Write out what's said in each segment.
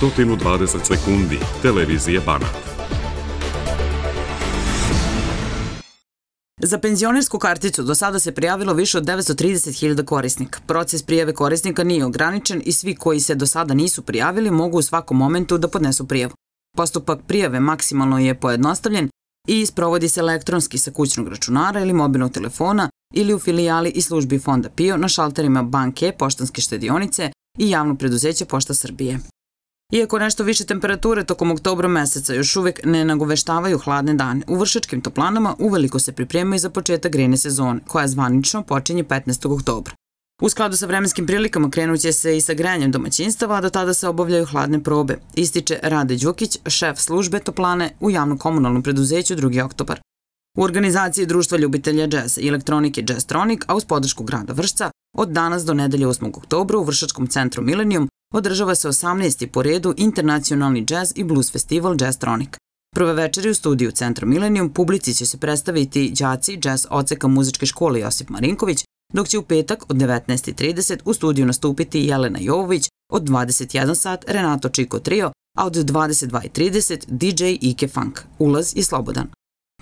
120 sekundi televizije Banat. Za penzionersku karticu do sada se prijavilo više od 930.000 korisnika. Proces prijave korisnika nije ograničen i svi koji se do sada nisu prijavili mogu u svakom momentu da podnesu prijavu. Postupak prijave maksimalno je pojednostavljen i sprovodi se elektronski sa kućnog računara ili mobilnog telefona ili u filijali i službi Fonda PIO na šalterima banke, poštanske štedionice i javno preduzeće Pošta Srbije. Iako nešto više temperature tokom oktobra meseca još uvek ne nagoveštavaju hladne dane, u vršačkim toplanama uveliko se pripremaju za početak grejne sezone, koja zvanično počinje 15. oktobra. U skladu sa vremenskim prilikama krenuće se i sa grejanjem domaćinstava, a do tada se obavljaju hladne probe, ističe Rade Đukić, šef službe toplane u javno-komunalnom preduzeću 2. oktobar. U organizaciji Društva ljubitelja džeza i elektronike Jazztronic, a uz podršku grada Vršca, od danas do nedelje 8. oktobra u Vršačkom centru Millennium održava se 18. po redu internacionalni jazz i blues festival Jazztronic. Prve večeri u studiju Centra Millennium publici će se predstaviti đaci jazz oceka muzičke škole Josip Marinković, dok će u petak od 19.30 u studiju nastupiti Jelena Jovović, od 21 sat Renato Čiko Trio, a od 22.30 DJ Ike Funk. Ulaz je slobodan.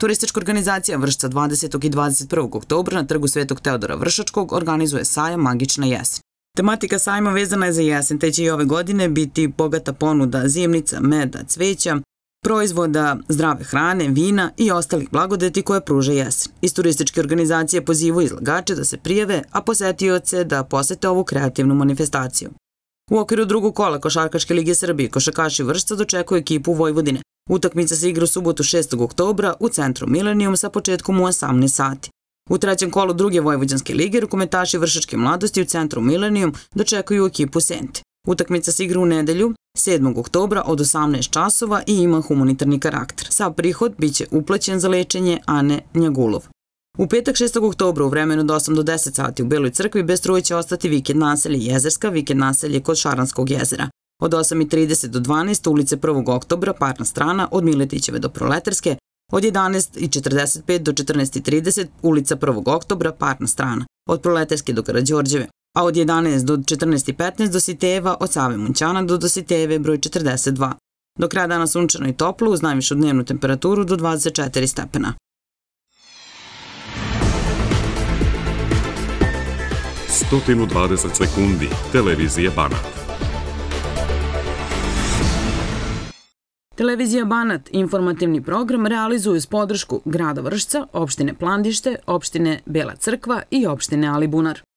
Turistička organizacija Vršca 20. i 21. oktobra na trgu Svetog Teodora Vršačkog organizuje saja Magična jesen. Tematika sajma vezana je za jesen, te će i ove godine biti bogata ponuda zimnica, meda, cveća, proizvoda, zdrave hrane, vina i ostalih blagodeti koje pruže jesen. Iz turističke organizacije pozivu izlagače da se prijave, a posetioce da posete ovu kreativnu manifestaciju. U okviru drugog kola Košarkaške lige Srbije košarkaši Vršca dočekuje ekipu Vojvodine. Utakmica se igra u subotu 6. oktobra u centru Millennium sa početkom u 18 sati. U trećem kolu druge Vojvođanske lige rukometaši Vršačke mladosti u centru Milenijum dočekuju ekipu Sente. Utakmica se igra u nedelju, 7. oktobra od 18 časova i ima humanitarni karakter. Sav prihod biće uplaćen za lečenje Ane Njagulov. U petak 6. oktobra u vremenu od 8 do 10 sati u Beloj crkvi bez struje će ostati vikend naselje Jezerska, vikend naselje kod Šaranskog jezera. Od 8.30 do 12 ulice 1. oktobra parna strana od Miletićeve do Proletarske, Od 11.45 do 14.30 ulica 1. oktobra parna strana, od Proleterske do Karađorđeve, a od 11 do 14.15 do Siteva, od Save Munćana do Dositeve broj 42. Do kraja dana sunčano i toplo uz najvišu dnevnu temperaturu do 24 stepena. Stotinu 20 sekundi. Televizije Banat. Televizija Banat informativni program realizuju s podršku grada Vršca, opštine Plandište, opštine Bela Crkva i opštine Alibunar.